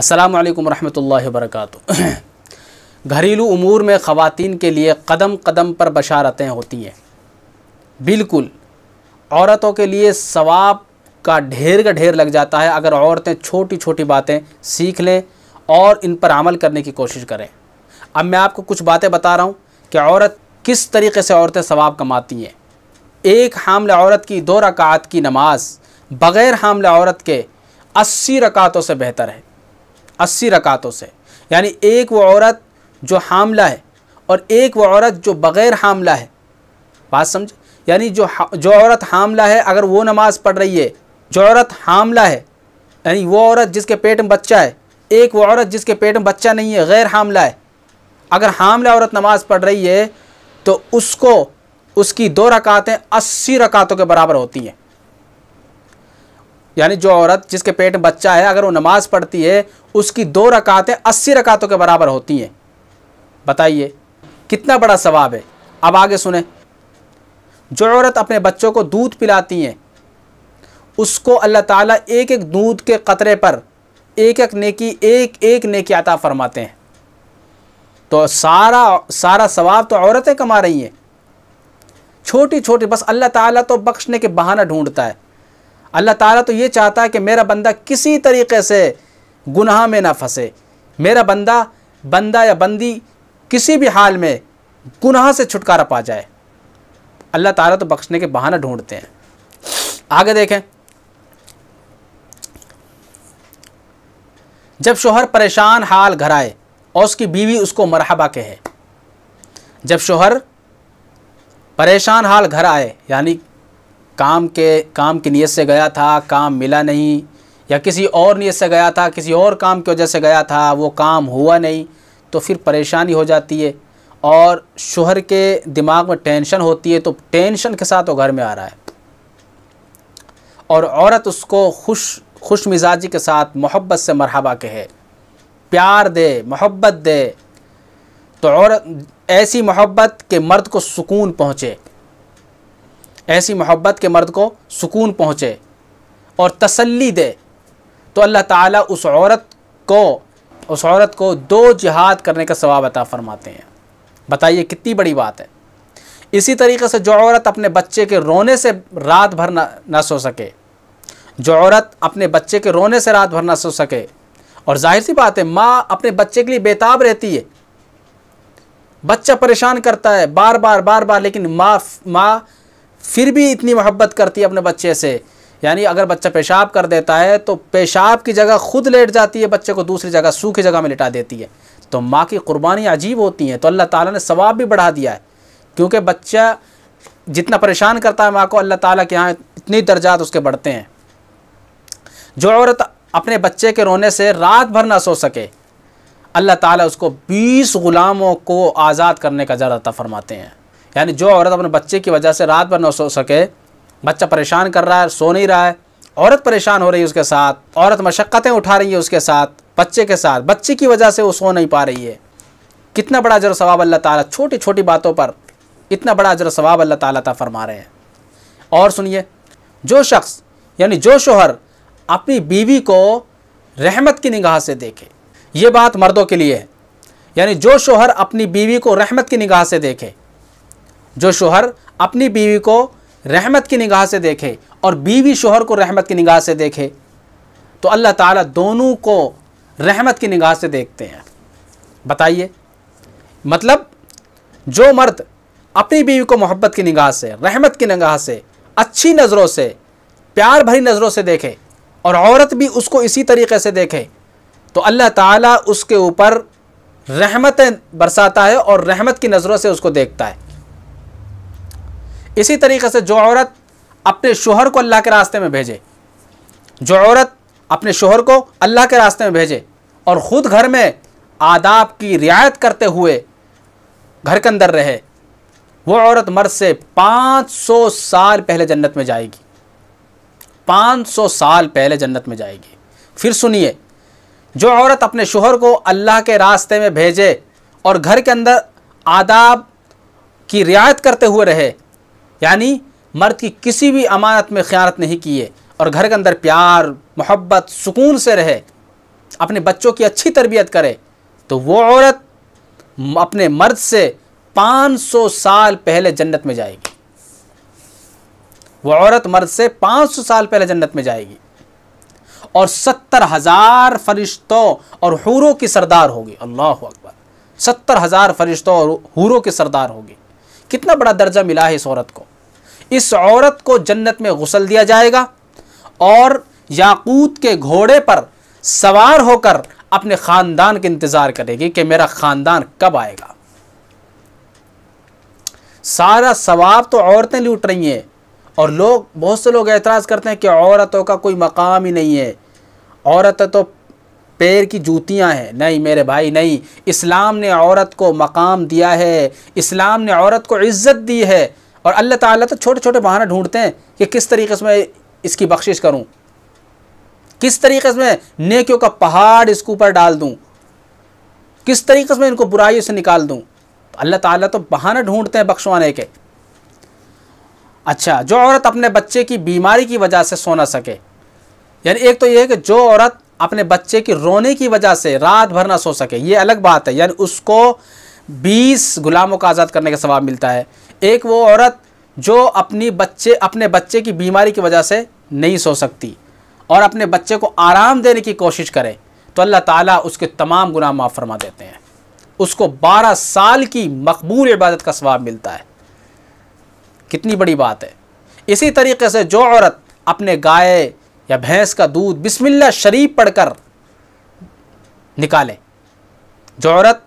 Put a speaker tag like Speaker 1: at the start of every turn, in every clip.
Speaker 1: अस्सलाम वालेकुम रहमतुल्लाहि घरेलू उमूर में ख़वातीन के लिए कदम कदम पर बशारतें होती हैं बिल्कुल औरतों के लिए सवाब का ढेर का ढेर लग जाता है अगर औरतें छोटी छोटी बातें सीख लें और इन पर अमल करने की कोशिश करें अब मैं आपको कुछ बातें बता रहा हूँ कि औरत किस तरीके से औरतें सवाब कमाती हैं एक हामिल औरत की दो रकात की नमाज बग़ैर हामिल औरत के अस्सी रकातों से बेहतर है अस्सी रकातों से यानी एक वो औरत जो हामला है और एक वो औरत जो बग़ैर हामला है बात समझ यानी जो जो औरत हामला है अगर वो नमाज़ पढ़ रही है जो औरत हामला है यानी वो औरत जिसके पेट में बच्चा है एक वो औरत जिसके पेट में बच्चा नहीं है गैर हामला है अगर हामला औरत नमाज़ पढ़ रही है तो उसको उसकी दो रकातें अस्सी रकातों के बराबर होती हैं यानी जो औरत जिसके पेट में बच्चा है अगर वो नमाज़ पढ़ती है उसकी दो रकातें अस्सी रकातों के बराबर होती हैं बताइए कितना बड़ा सवाब है अब आगे सुने जो औरत अपने बच्चों को दूध पिलाती हैं उसको अल्लाह ताला एक एक दूध के क़तरे पर एक एक नेकी एक एक नेकी अता फरमाते हैं तो सारा सारा सवाब तो औरतें कमा रही हैं छोटी छोटी बस अल्लाह ताला तो बख्शने के बहाना ढूंढता है अल्लाह ताला तो ये चाहता है कि मेरा बंदा किसी तरीके से गुनाह में ना फंसे मेरा बंदा बंदा या बंदी किसी भी हाल में गुनाह से छुटकारा पा जाए अल्लाह ताला तो बख्शने के बहाना ढूंढते हैं आगे देखें जब शोहर परेशान हाल घर आए और उसकी बीवी उसको मरहबा कहे जब शोहर परेशान हाल घर आए यानी काम के काम की नीयत से गया था काम मिला नहीं या किसी और नीयत से गया था किसी और काम की वजह से गया था वो काम हुआ नहीं तो फिर परेशानी हो जाती है और शोहर के दिमाग में टेंशन होती है तो टेंशन के साथ वो घर में आ रहा है और औरत उसको खुश खुश मिजाजी के साथ मोहब्बत से मरहबा कहे प्यार दे मोहब्बत दे तो औरत ऐसी मोहब्बत के मर्द को सुकून पहुँचे ऐसी मोहब्बत के मर्द को सुकून पहुँचे और तसल्ली दे तो अल्लाह ताला उस औरत को उस औरत को दो जिहाद करने का सवाब अता फ़रमाते हैं बताइए कितनी बड़ी बात है इसी तरीके से जो औरत अपने बच्चे के रोने से रात भर ना ना सो सके जो औरत अपने बच्चे के रोने से रात भर ना सो सके और जाहिर सी बात है माँ अपने बच्चे के लिए बेताब रहती है बच्चा परेशान करता है बार बार बार बार लेकिन माँ माँ फिर भी इतनी मोहब्बत करती है अपने बच्चे से यानी अगर बच्चा पेशाब कर देता है तो पेशाब की जगह खुद लेट जाती है बच्चे को दूसरी जगह सूखी जगह में लिटा देती है तो माँ की कुर्बानी अजीब होती हैं तो अल्लाह ताला ने सवाब भी बढ़ा दिया है क्योंकि बच्चा जितना परेशान करता है माँ को अल्लाह ताला के यहाँ इतनी दर्जात उसके बढ़ते हैं जो औरत अपने बच्चे के रोने से रात भर ना सो सके अल्लाह ताला उसको बीस ग़ुलामों को आज़ाद करने का ज़्यादा फरमाते हैं यानी जो औरत अपने बच्चे की वजह से रात भर न सो सके बच्चा परेशान कर रहा है सो नहीं रहा है औरत परेशान हो रही है उसके साथ औरत मशक्क़तें उठा रही है उसके साथ बच्चे के साथ बच्चे की वजह से वो सो नहीं पा रही है कितना बड़ा अजर सवाब अल्लाह ताला छोटी छोटी बातों पर इतना बड़ा अजर सवाब अल्लाह ताला ता फरमा रहे हैं और सुनिए जो शख्स यानी जो शोहर अपनी बीवी को रहमत की निगाह से देखे ये बात मर्दों के लिए है यानी जो शोहर अपनी बीवी को रहमत की निगाह से देखे जो शोहर अपनी बीवी को रहमत की निगाह से देखे और बीवी शोहर को रहमत की निगाह से देखे तो अल्लाह ताला दोनों को रहमत की निगाह से देखते हैं बताइए मतलब जो मर्द अपनी बीवी को मोहब्बत की निगाह से रहमत की निगाह से अच्छी नज़रों से प्यार भरी नज़रों से देखे और औरत भी उसको इसी तरीके से देखे तो अल्लाह ताला उसके ऊपर रहमतें बरसाता है और रहमत की नज़रों से उसको देखता है इसी तरीके से जो औरत अपने शोहर को अल्लाह के रास्ते में भेजे जो औरत अपने शोहर को अल्लाह के रास्ते में भेजे और ख़ुद घर में आदाब की रियायत करते हुए घर के अंदर रहे वो औरत मर्द से 500 साल पहले जन्नत में जाएगी 500 साल पहले जन्नत में जाएगी फिर सुनिए जो औरत अपने शोहर को अल्लाह के रास्ते में भेजे और घर के अंदर आदाब की रियायत करते हुए रहे यानी मर्द की किसी भी अमानत में ख़यानत नहीं की है और घर के अंदर प्यार मोहब्बत सुकून से रहे अपने बच्चों की अच्छी तरबियत करे तो वो औरत अपने मर्द से 500 साल पहले जन्नत में जाएगी वो औरत मर्द से 500 साल पहले जन्नत में जाएगी और सत्तर हज़ार फरिश्तों और हूरों की सरदार होगी अल्लाह अकबर सत्तर हज़ार फरिश्तों और हूरों की सरदार होगी कितना बड़ा दर्जा मिला है इस औरत को इस औरत को जन्नत में गुसल दिया जाएगा और याकूत के घोड़े पर सवार होकर अपने ख़ानदान के इंतज़ार करेगी कि मेरा ख़ानदान कब आएगा सारा सवाब तो औरतें लूट रही हैं और लोग बहुत से लोग एतराज़ करते हैं कि औरतों का कोई मकाम ही नहीं है औरत तो पैर की जूतियां हैं नहीं मेरे भाई नहीं इस्लाम ने औरत को मकाम दिया है इस्लाम ने औरत को इज़्ज़त दी है और अल्लाह ताला तो छोटे छोटे बहाना ढूंढते हैं कि किस तरीके से मैं इसकी बख्शिश करूं किस तरीके से मैं नेकियों का पहाड़ इसके ऊपर डाल दूं किस तरीके से मैं इनको बुराइयों से निकाल दूं तो अल्लाह ताला तो बहाना ढूंढते हैं बख्शवाने के अच्छा जो औरत अपने बच्चे की बीमारी की वजह से सो ना सके यानी एक तो यह है कि जो औरत अपने बच्चे की रोने की वजह से रात भर ना सो सके ये अलग बात है यानी उसको 20 गुलामों का आज़ाद करने का सवाब मिलता है एक वो औरत जो अपनी बच्चे अपने बच्चे की बीमारी की वजह से नहीं सो सकती और अपने बच्चे को आराम देने की कोशिश करे तो अल्लाह ताला उसके तमाम गुनाह माफ़ फरमा देते हैं उसको 12 साल की मकबूल इबादत का स्वाब मिलता है कितनी बड़ी बात है इसी तरीके से जो औरत अपने गाय या भैंस का दूध बिस्मिल्ला शरीफ पढ़कर निकालें जो औरत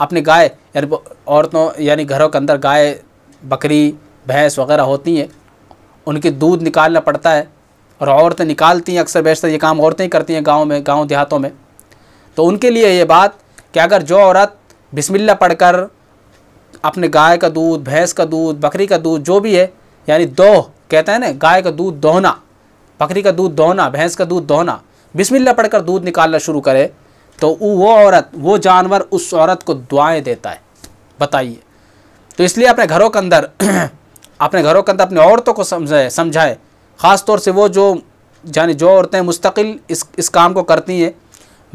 Speaker 1: अपनी गाय यानी औरतों यानी घरों के अंदर गाय बकरी भैंस वगैरह होती हैं उनके दूध निकालना पड़ता है और औरतें निकालती हैं अक्सर बेशतर ये काम औरतें ही करती हैं गाँव में गाँव देहातों में तो उनके लिए ये बात कि अगर जो औरत बिस्मिल्ला पढ़कर अपने गाय का दूध भैंस का दूध बकरी का दूध जो भी है यानी दोह कहते हैं ना गाय का दूध दोहना बकरी का दूध दोहना भैंस का दूध दोहना बिस्मिल्ला पढ़कर दूध निकालना शुरू करे तो वो औरत वो जानवर उस औरत को दुआएं देता है बताइए तो इसलिए अपने घरों के अंदर अपने घरों के अंदर अपनी औरतों को समझाए समझाए ख़ास तौर से वो जो यानी जो औरतें मुस्तकिल इस इस काम को करती हैं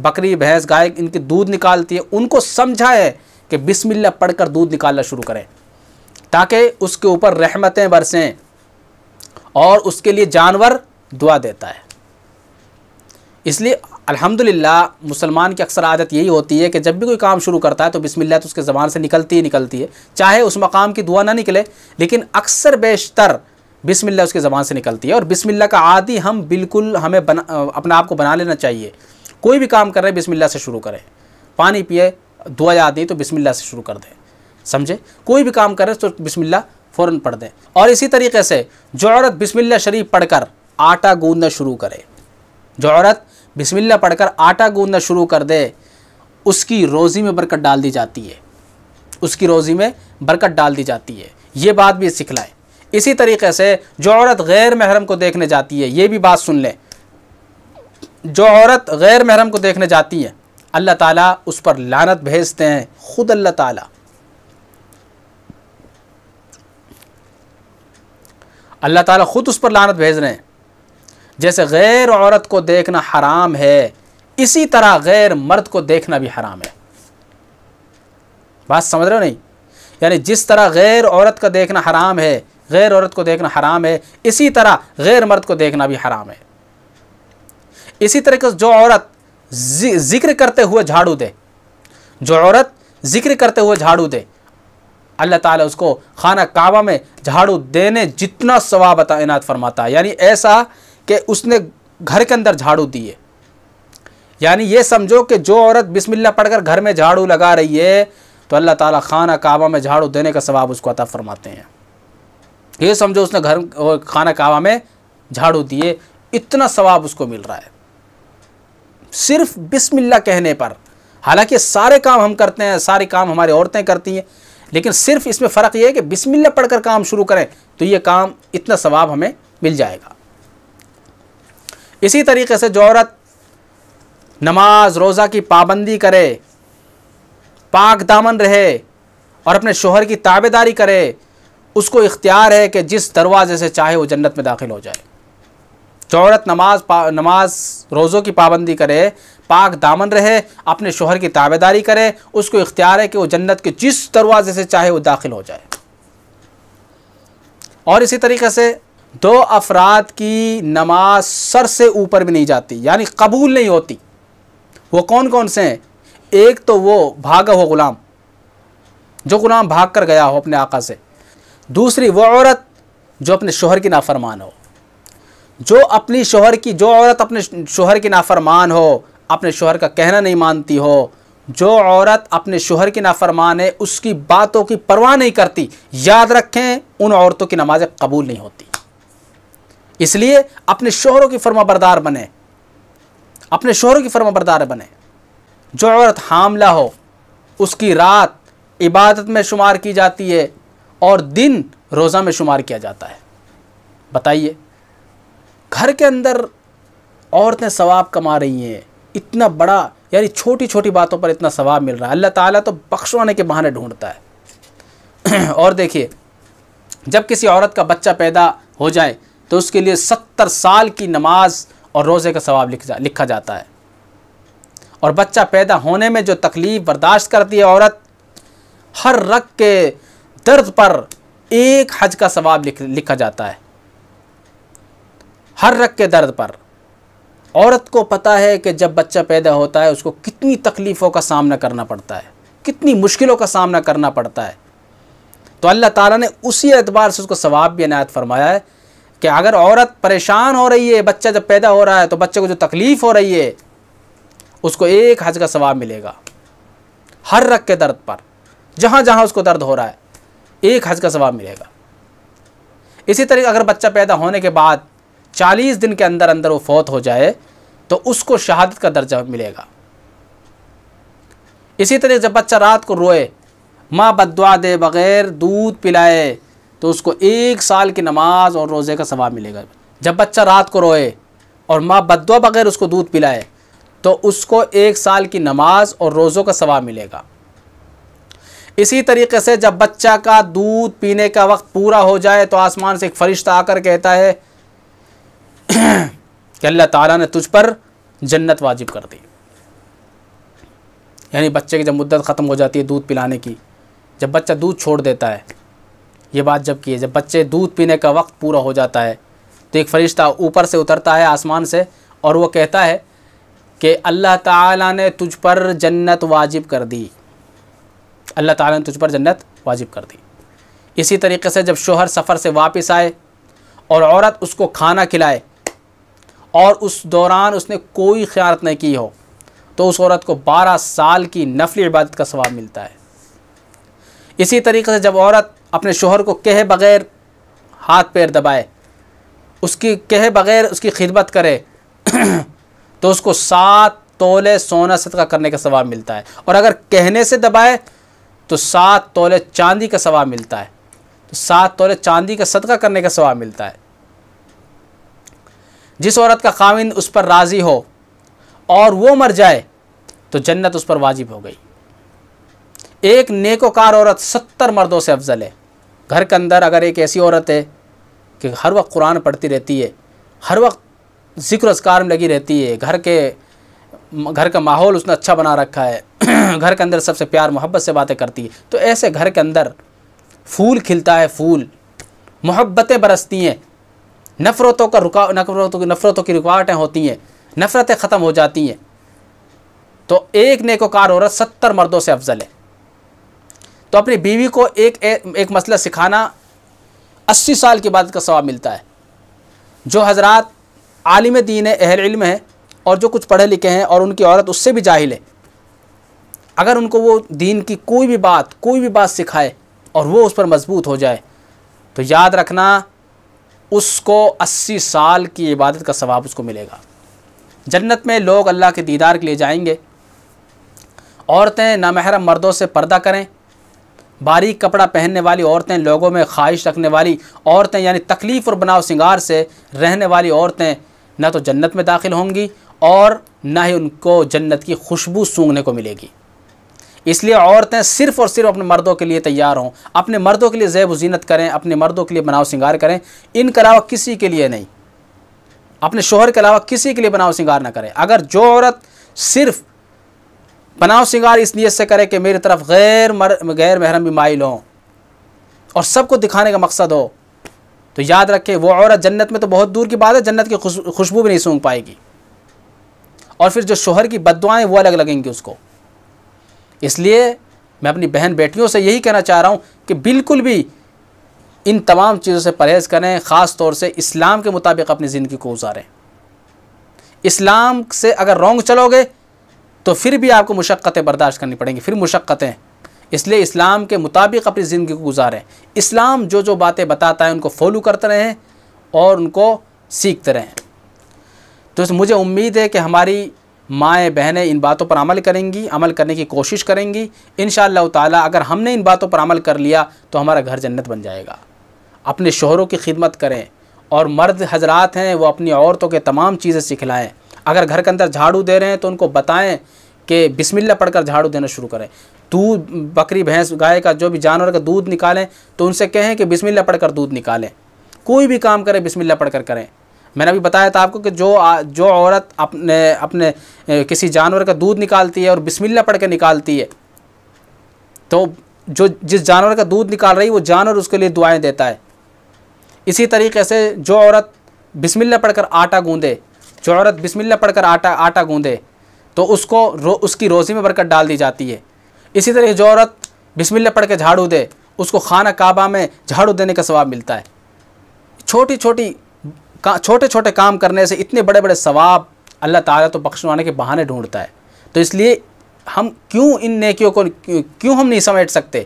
Speaker 1: बकरी भैंस गाय इनके दूध निकालती है उनको समझाए कि पढ़ पढ़कर दूध निकालना शुरू करें ताकि उसके ऊपर रहमतें बरसें और उसके लिए जानवर दुआ देता है इसलिए अल्हम्दुलिल्लाह मुसलमान की अक्सर आदत यही होती है कि जब भी कोई काम शुरू करता है तो बिस्मिल्लाह तो उसके ज़बान से निकलती ही निकलती है चाहे उस मकाम की दुआ ना निकले लेकिन अक्सर बेशतर बिसमिल्ला उसके ज़बान से निकलती है और बिसमिल्ला का आदि हम बिल्कुल हमें बना अपने आप को बना लेना चाहिए कोई भी काम कर रहे बिस्मिल्ला से शुरू करें पानी पिए दुआ याद नहीं तो बिसमिल्ला से शुरू कर दें समझे कोई भी काम करें तो बिस्मिल्ला फ़ौरन पढ़ दें और इसी तरीके से जो औरत बिस्मिल्ला शरीफ पढ़कर आटा गूँधना शुरू करे जो औरत बिस्मिल्लाह पढ़कर आटा गूंदना शुरू कर दे उसकी रोज़ी में बरकत डाल दी जाती है उसकी रोज़ी में बरकत डाल दी जाती है ये बात भी सिखलाए इसी तरीके से जो औरत गैर महरम को देखने जाती है ये भी बात सुन ले जो औरत गैर महरम को देखने जाती है अल्लाह ताला उस पर लानत भेजते हैं ख़ुद अल्लाह ताला अल्लाह ताला ख़ुद उस पर लानत भेज रहे हैं जैसे गैर औरत को देखना हराम है इसी तरह गैर मर्द को देखना भी हराम है बात समझ रहे हो नहीं यानी जिस तरह गैर औरत का देखना हराम है गैर औरत को देखना हराम है इसी तरह गैर मर्द को देखना भी हराम है इसी तरह का जो औरत जिक्र करते हुए झाड़ू दे जो औरत जिक्र करते हुए झाड़ू दे अल्लाह ताला उसको खाना काबा में झाड़ू देने जितना सवाब इनात फरमाता है यानी ऐसा कि उसने घर के अंदर झाड़ू दिए यानी ये समझो कि जो औरत बिस्मिल्लाह पढ़कर घर में झाड़ू लगा रही है तो अल्लाह ताला खाना काबा में झाड़ू देने का सवाब उसको अता फरमाते हैं ये समझो उसने घर खाना काबा में झाड़ू दिए इतना सवाब उसको मिल रहा है सिर्फ बिस्मिल्लाह कहने पर हालांकि सारे काम हम करते हैं सारे काम हमारी औरतें करती हैं लेकिन सिर्फ इसमें फ़र्क ये है कि बिस्मिल्लाह पढ़कर काम शुरू करें तो ये काम इतना सवाब हमें मिल जाएगा इसी तरीके से जो औरत नमाज रोज़ा की पाबंदी करे पाक दामन रहे और अपने शोहर की ताबेदारी करे उसको इख्तियार है कि जिस दरवाज़े से चाहे वो जन्नत में दाखिल हो जाए जो औरत नमाज नमाज रोज़ों की पाबंदी करे पाक दामन रहे अपने शोहर की ताबेदारी करे उसको इख्तियार है कि वो जन्नत के जिस दरवाज़े से चाहे वो दाखिल हो जाए और इसी तरीके से दो अफराद की नमाज सर से ऊपर भी नहीं जाती यानी कबूल नहीं होती वो कौन कौन से हैं एक तो वो भागा हो गुलाम जो गुलाम भाग कर गया हो अपने आका से दूसरी वो औरत जो अपने शोहर की नाफरमान हो जो अपनी शोहर की जो औरत अपने शोहर की नाफरमान हो अपने शोहर का कहना नहीं मानती हो जो औरत अपने शोहर की नाफरमान है उसकी बातों की परवाह नहीं करती याद रखें उन औरतों की नमाज़ें कबूल नहीं होती इसलिए अपने शोहरों की फर्माबरदार बने अपने शोहरों की फर्माबरदार बने जो औरत हामला हो उसकी रात इबादत में शुमार की जाती है और दिन रोज़ा में शुमार किया जाता है बताइए घर के अंदर औरतें सवाब कमा रही हैं इतना बड़ा यानी छोटी छोटी बातों पर इतना सवाब मिल रहा है अल्लाह ताला तो बख्शवाने के बहाने ढूंढता है और देखिए जब किसी औरत का बच्चा पैदा हो जाए तो उसके लिए सत्तर साल की नमाज और रोज़े का सवाब लिख जा, लिखा जाता है और बच्चा पैदा होने में जो तकलीफ़ बर्दाश्त करती है औरत हर रग के दर्द पर एक हज का सवाब लिख लिखा जाता है हर रग के दर्द पर औरत को पता है कि जब बच्चा पैदा होता है उसको कितनी तकलीफ़ों का सामना करना पड़ता है कितनी मुश्किलों का सामना करना पड़ता है तो अल्लाह ताला ने उसी एतबार से उसको सवाब भी अनायत फरमाया है कि अगर औरत परेशान हो रही है बच्चा जब पैदा हो रहा है तो बच्चे को जो तकलीफ़ हो रही है उसको एक हज का सवाब मिलेगा हर रख के दर्द पर जहाँ जहाँ उसको दर्द हो रहा है एक हज का सवाब मिलेगा इसी तरीके अगर बच्चा पैदा होने के बाद चालीस दिन के अंदर अंदर वो फौत हो जाए तो उसको शहादत का दर्जा मिलेगा इसी तरह जब बच्चा रात को रोए माँ बदवा दे बग़ैर दूध पिलाए तो उसको एक साल की नमाज और रोज़े का सवाब मिलेगा जब बच्चा रात को रोए और माँ बदवा बगैर उसको दूध पिलाए तो उसको एक साल की नमाज और रोज़ों का सवाब मिलेगा इसी तरीके से जब बच्चा का दूध पीने का वक्त पूरा हो जाए तो आसमान से एक फ़रिश्ता आकर कहता है कि अल्लाह ताला ने तुझ पर जन्नत वाजिब कर दी यानी बच्चे की जब मुद्दत ख़त्म हो जाती है दूध पिलाने की जब बच्चा दूध छोड़ देता है ये बात जब की है जब बच्चे दूध पीने का वक्त पूरा हो जाता है तो एक फ़रिश्ता ऊपर से उतरता है आसमान से और वो कहता है कि अल्लाह ताला ने तुझ पर जन्नत वाजिब कर दी अल्लाह ताला ने तुझ पर जन्नत वाजिब कर दी इसी तरीके से जब शोहर सफ़र से वापस आए और औरत उसको खाना खिलाए और उस दौरान उसने कोई ख़्यात नहीं की हो तो उस औरत को बारह साल की नफली इबादत का सवाब मिलता है इसी तरीके से जब औरत अपने शोहर को कहे बग़ैर हाथ पैर दबाए उसकी कहे बग़ैर उसकी खिदमत करे तो उसको सात तोले सोना सदका करने का सवाब मिलता है और अगर कहने से दबाए तो सात तोले चांदी का सवाब मिलता है तो सात तोले चांदी का सदका करने का सवाब मिलता है जिस औरत का खाविंद उस पर राज़ी हो और वो मर जाए तो जन्नत उस पर वाजिब हो गई एक नेकोकार औरत सत्तर मर्दों से अफजल है घर के अंदर अगर एक ऐसी औरत है कि हर वक्त कुरान पढ़ती रहती है हर वक्त जिक्र असकार में लगी रहती है घर के घर का माहौल उसने अच्छा बना रखा है घर के अंदर सबसे प्यार मोहब्बत से बातें करती है तो ऐसे घर के अंदर फूल खिलता है फूल मोहब्बतें बरसती हैं नफ़रतों का रुका नफरतों की नफ़रतों की रुकावटें होती हैं नफ़रतें ख़त्म हो जाती हैं तो एक नेकोकार औरत सत्तर मर्दों से अफजल है तो अपनी बीवी को एक एक मसला सिखाना अस्सी साल के बाद का सवाब मिलता है जो हजरत आलिम दीन है अहल इल्म है और जो कुछ पढ़े लिखे हैं और उनकी औरत उससे भी जाहिल है अगर उनको वो दीन की कोई भी बात कोई भी बात सिखाए और वो उस पर मजबूत हो जाए तो याद रखना उसको अस्सी साल की इबादत का सवाब उसको मिलेगा जन्नत में लोग अल्लाह के दीदार के लिए जाएंगे औरतें नामहरम मर्दों से पर्दा करें बारीक कपड़ा पहनने वाली औरतें लोगों में ख्वाहिश रखने वाली औरतें यानी तकलीफ़ और बनाव सिंगार से रहने वाली औरतें न तो जन्नत में दाखिल होंगी और ना ही उनको जन्नत की खुशबू सूंघने को मिलेगी इसलिए औरतें सिर्फ़ और सिर्फ अपने मर्दों के लिए तैयार हों अपने मर्दों के लिए जैब जीनत करें अपने मर्दों के लिए बनाव सिंगार करें इनके अलावा किसी के लिए नहीं अपने शोहर के अलावा किसी के लिए बनाव सिंगार ना करें अगर जो औरत सिर्फ़ पनाव सिंगार इस नीयत से करें कि मेरी तरफ गैर मर गैर महरम भी माइल हों और सबको दिखाने का मकसद हो तो याद रखें वो औरत जन्नत में तो बहुत दूर की बात है जन्नत की खुशबू भी नहीं सूंघ पाएगी और फिर जो शोहर की बदवाएँ वो अलग लगेंगी उसको इसलिए मैं अपनी बहन बेटियों से यही कहना चाह रहा हूँ कि बिल्कुल भी इन तमाम चीज़ों से परहेज़ करें ख़ास तौर से इस्लाम के मुताबिक अपनी ज़िंदगी को गुजारें इस्लाम से अगर रोंग चलोगे तो फिर भी आपको मुशक्क़तें बर्दाश्त करनी पड़ेंगी फिर मुशक्क़तें इसलिए इस्लाम के मुताबिक अपनी ज़िंदगी को गुजारें इस्लाम जो जो बातें बताता है उनको फॉलो करते रहें और उनको सीखते रहें तो मुझे उम्मीद है कि हमारी माएँ बहनें इन बातों पर अमल करेंगी अमल करने की कोशिश करेंगी इन ताला अगर हमने इन बातों पर अमल कर लिया तो हमारा घर जन्नत बन जाएगा अपने शोहरों की खिदमत करें और मर्द हजरात हैं वो अपनी औरतों के तमाम चीज़ें सिखलाएँ अगर घर के अंदर झाड़ू दे रहे हैं तो उनको बताएं कि बिस्मिल्ला पढ़कर झाड़ू देना शुरू करें दूध बकरी भैंस गाय का जो भी जानवर का दूध निकालें तो उनसे कहें कि बिस्मिल्ला पढ़कर दूध निकालें कोई भी काम करें बिस्मिल्ला पढ़कर करें मैंने अभी बताया था आपको कि जो जो औरत अपने अपने किसी जानवर का दूध निकालती है और बिस्मिल्ला पढ़ निकालती है तो जो जिस जानवर का दूध निकाल रही है वो जानवर उसके लिए दुआएँ देता है इसी तरीके से जो औरत बिस्मिल्ला पढ़कर आटा गूंदे जो औरत बिस्मिल्ला पढ़कर आटा आटा गूंदे तो उसको रो उसकी रोज़ी में बरकत डाल दी जाती है इसी तरह जो औरत बिस्मिल्ला पढ़ के झाड़ू दे उसको खाना काबा में झाड़ू देने का सवाब मिलता है छोटी छोटी का छोटे छोटे काम करने से इतने बड़े बड़े सवाब अल्लाह ताला तो बख्शवाने के बहाने ढूंढता है तो इसलिए हम क्यों इन नेकियों को क्यों हम नहीं समेट सकते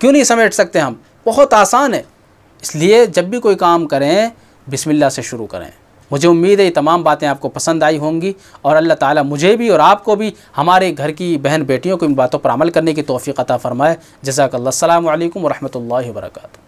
Speaker 1: क्यों नहीं समेट सकते हम बहुत आसान है इसलिए जब भी कोई काम करें बिस्मिल्लाह से शुरू करें मुझे उम्मीद है ये तमाम बातें आपको पसंद आई होंगी और अल्लाह ताला मुझे भी और आपको भी हमारे घर की बहन बेटियों को इन बातों पर अमल करने की तोफ़ी अता फ़रमाए जजाकल्ला वरहमल वर्का